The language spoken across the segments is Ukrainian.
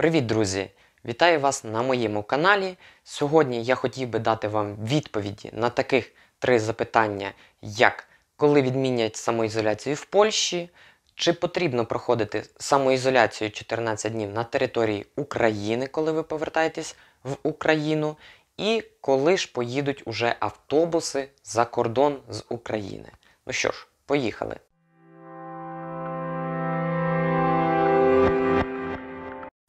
Привіт, друзі! Вітаю вас на моєму каналі. Сьогодні я хотів би дати вам відповіді на таких три запитання, як коли відмінять самоізоляцію в Польщі, чи потрібно проходити самоізоляцію 14 днів на території України, коли ви повертаєтесь в Україну, і коли ж поїдуть уже автобуси за кордон з України. Ну що ж, поїхали!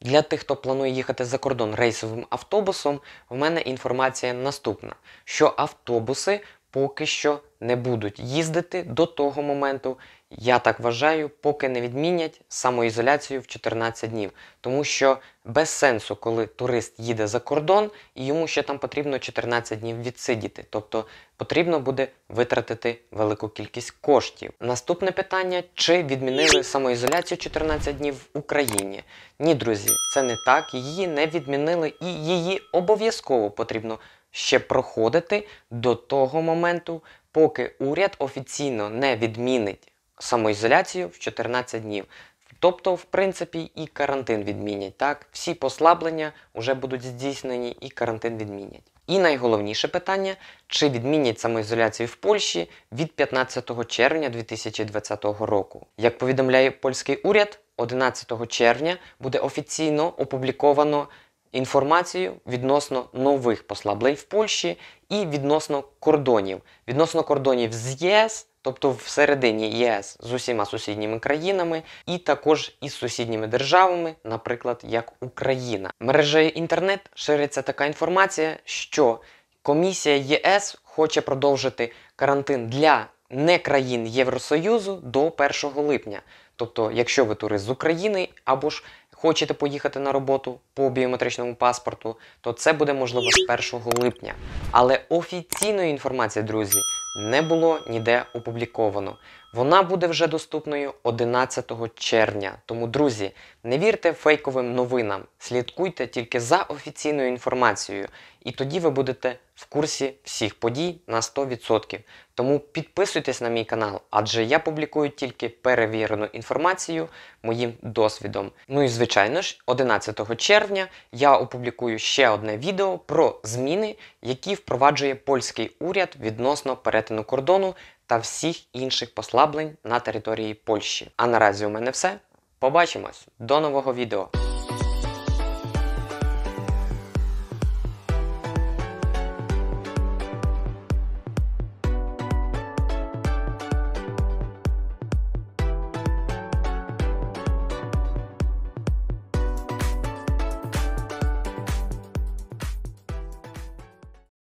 Для тих, хто планує їхати за кордон рейсовим автобусом, в мене інформація наступна: що автобуси поки що не будуть їздити до того моменту, я так вважаю, поки не відмінять самоізоляцію в 14 днів, тому що без сенсу, коли турист їде за кордон і йому ще там потрібно 14 днів відсидіти, тобто потрібно буде витратити велику кількість коштів. Наступне питання: чи відмінили самоізоляцію 14 днів в Україні? Ні, друзі, це не так. Її не відмінили і її обов'язково потрібно ще проходити до того моменту, поки уряд офіційно не відмінить самоізоляцію в 14 днів. Тобто, в принципі, і карантин відмінять. так? Всі послаблення вже будуть здійснені, і карантин відмінять. І найголовніше питання, чи відмінять самоізоляцію в Польщі від 15 червня 2020 року. Як повідомляє польський уряд, 11 червня буде офіційно опубліковано інформацію відносно нових послаблень в Польщі і відносно кордонів, відносно кордонів з ЄС. Тобто всередині ЄС з усіма сусідніми країнами і також із сусідніми державами, наприклад, як Україна. Мережею інтернет шириться така інформація, що комісія ЄС хоче продовжити карантин для не країн Євросоюзу до 1 липня. Тобто, якщо ви турист з України або ж хочете поїхати на роботу по біометричному паспорту, то це буде можливо з 1 липня. Але офіційної інформації, друзі, не було ніде опубліковано. Вона буде вже доступною 11 червня. Тому, друзі, не вірте фейковим новинам, слідкуйте тільки за офіційною інформацією, і тоді ви будете в курсі всіх подій на 100%. Тому підписуйтесь на мій канал, адже я публікую тільки перевірену інформацію моїм досвідом. Ну і звичайно ж, 11 червня я опублікую ще одне відео про зміни, які впроваджує польський уряд відносно перетину кордону та всіх інших послаблень на території Польщі. А наразі у мене все. Побачимось до нового відео.